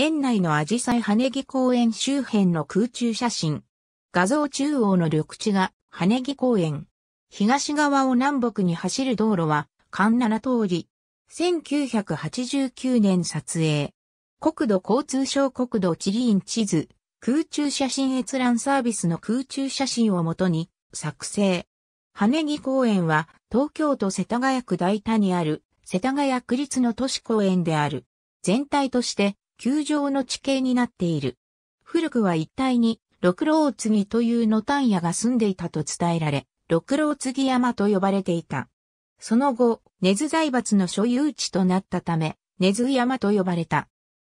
園内のアジサイ羽木公園周辺の空中写真。画像中央の緑地が羽木公園。東側を南北に走る道路は、環七通り。1989年撮影。国土交通省国土地理院地図、空中写真閲覧サービスの空中写真をもとに作成。羽木公園は東京都世田谷区大田にある世田谷区立の都市公園である。全体として球状の地形になっている。古くは一帯に、六郎継という野丹屋が住んでいたと伝えられ、六郎継山と呼ばれていた。その後、根津財閥の所有地となったため、根津山と呼ばれた。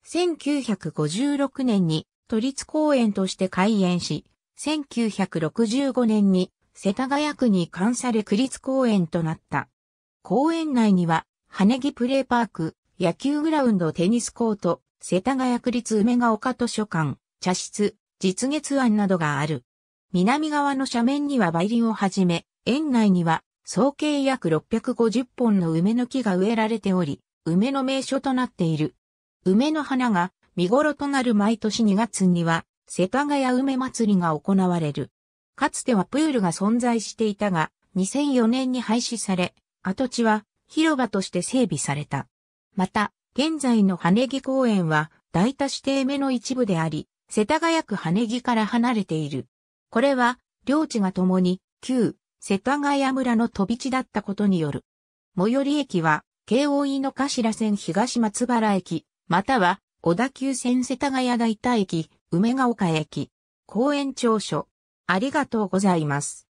1956年に都立公園として開園し、1965年に世田谷区に関され区立公園となった。公園内には、羽木プレーパーク、野球グラウンドテニスコート、世田谷区立梅ヶ丘図書館、茶室、実月庵などがある。南側の斜面には梅林をはじめ、園内には総計約650本の梅の木が植えられており、梅の名所となっている。梅の花が見頃となる毎年2月には、世田谷梅祭りが行われる。かつてはプールが存在していたが、2004年に廃止され、跡地は広場として整備された。また、現在の羽木公園は、大田指定目の一部であり、世田谷区羽木から離れている。これは、領地が共に、旧、世田谷村の飛び地だったことによる。最寄り駅は、京王井の頭線東松原駅、または、小田急線世田谷大田駅、梅ヶ丘駅。公園長所。ありがとうございます。